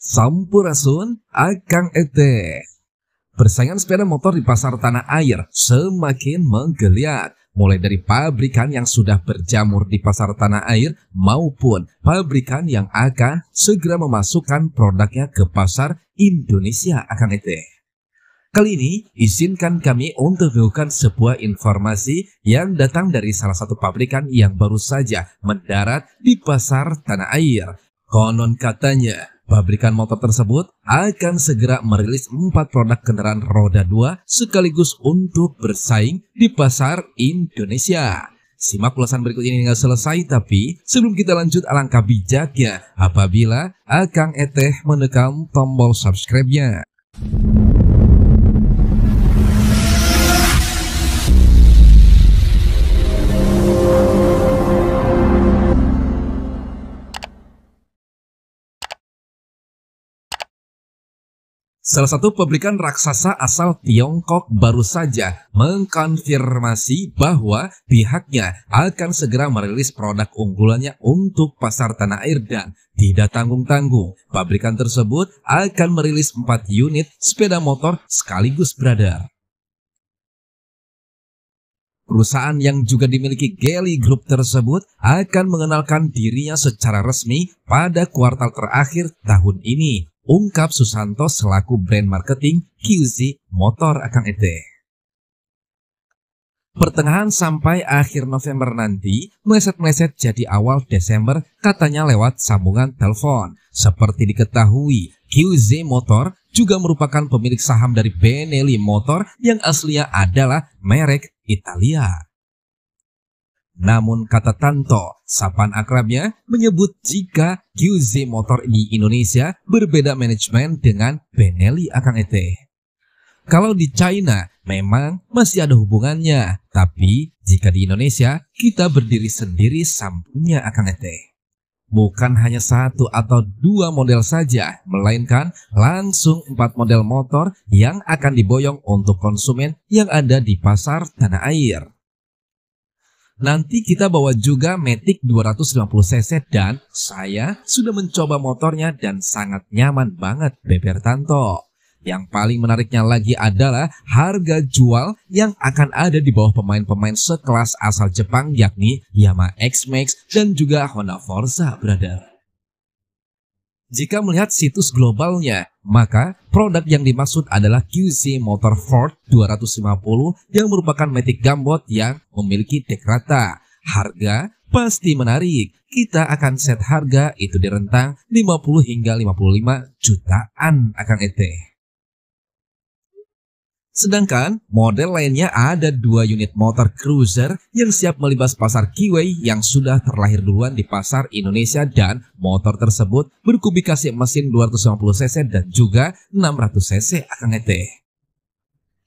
Sampurasun Akang Ete. Persaingan sepeda motor di pasar tanah air semakin menggeliat, mulai dari pabrikan yang sudah berjamur di pasar tanah air maupun pabrikan yang akan segera memasukkan produknya ke pasar Indonesia Akang Ete. Kali ini, izinkan kami untuk melakukan sebuah informasi yang datang dari salah satu pabrikan yang baru saja mendarat di pasar tanah air. Konon katanya, Pabrikan motor tersebut akan segera merilis empat produk kendaraan roda 2 sekaligus untuk bersaing di pasar Indonesia. Simak ulasan berikut ini nggak selesai, tapi sebelum kita lanjut alangkah bijaknya apabila Akang Eteh menekan tombol subscribe-nya. Salah satu pabrikan raksasa asal Tiongkok baru saja mengkonfirmasi bahwa pihaknya akan segera merilis produk unggulannya untuk pasar tanah air dan tidak tanggung-tanggung. Pabrikan tersebut akan merilis 4 unit sepeda motor sekaligus berada. Perusahaan yang juga dimiliki Gelly Group tersebut akan mengenalkan dirinya secara resmi pada kuartal terakhir tahun ini ungkap Susanto selaku brand marketing QZ Motor Akang Ete. Pertengahan sampai akhir November nanti, meleset-meleset jadi awal Desember katanya lewat sambungan telepon. Seperti diketahui, QZ Motor juga merupakan pemilik saham dari Benelli Motor yang aslinya adalah merek Italia. Namun kata Tanto, sapan akrabnya menyebut jika QZ Motor di Indonesia berbeda manajemen dengan Benelli Akang Ete. Kalau di China memang masih ada hubungannya, tapi jika di Indonesia kita berdiri sendiri sampunya Akang Ete. Bukan hanya satu atau dua model saja, melainkan langsung empat model motor yang akan diboyong untuk konsumen yang ada di pasar tanah air. Nanti kita bawa juga Matic 250cc dan saya sudah mencoba motornya dan sangat nyaman banget Beber Tanto. Yang paling menariknya lagi adalah harga jual yang akan ada di bawah pemain-pemain sekelas asal Jepang yakni Yamaha X-Max dan juga Honda Forza, brother. Jika melihat situs globalnya, maka produk yang dimaksud adalah QC Motor Ford 250 yang merupakan Matic Gambot yang memiliki dek rata. Harga pasti menarik. Kita akan set harga itu di rentang 50 hingga 55 jutaan akan ET. Sedangkan model lainnya ada dua unit motor cruiser yang siap melibas pasar Kiwi yang sudah terlahir duluan di pasar Indonesia dan motor tersebut berkubikasi mesin 250cc dan juga 600cc akan ete.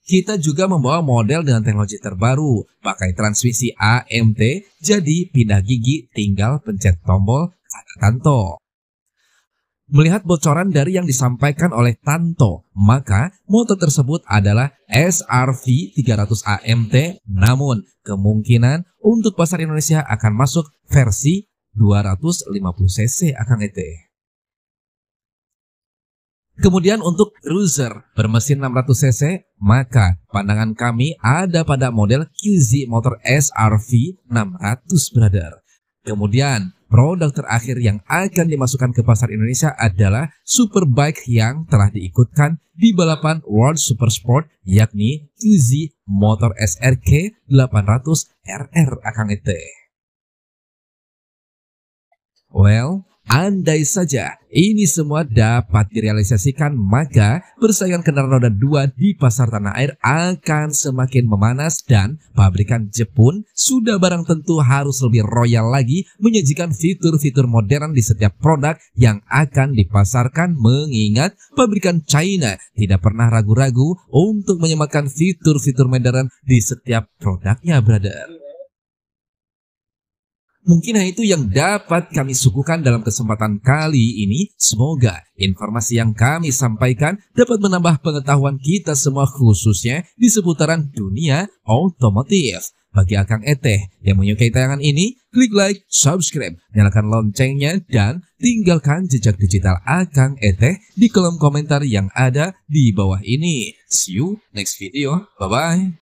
Kita juga membawa model dengan teknologi terbaru, pakai transmisi AMT, jadi pindah gigi tinggal pencet tombol kata tanto. Melihat bocoran dari yang disampaikan oleh Tanto, maka motor tersebut adalah SRV 300 AMT, namun kemungkinan untuk pasar Indonesia akan masuk versi 250cc akan ET. Kemudian untuk cruiser bermesin 600cc, maka pandangan kami ada pada model QZ motor SRV 600 brother. Kemudian Produk terakhir yang akan dimasukkan ke pasar Indonesia adalah Superbike yang telah diikutkan di balapan World Supersport yakni QZ Motor SRK 800 RR Akang Ete. Well, Andai saja ini semua dapat direalisasikan, maka persaingan kendaraan roda 2 di pasar tanah air akan semakin memanas dan pabrikan Jepun sudah barang tentu harus lebih royal lagi menyajikan fitur-fitur modern di setiap produk yang akan dipasarkan mengingat pabrikan China tidak pernah ragu-ragu untuk menyematkan fitur-fitur modern di setiap produknya, brother. Mungkin itu yang dapat kami suguhkan dalam kesempatan kali ini. Semoga informasi yang kami sampaikan dapat menambah pengetahuan kita semua khususnya di seputaran dunia otomotif. Bagi Akang Eteh yang menyukai tayangan ini, klik like, subscribe, nyalakan loncengnya, dan tinggalkan jejak digital Akang Eteh di kolom komentar yang ada di bawah ini. See you next video. Bye-bye.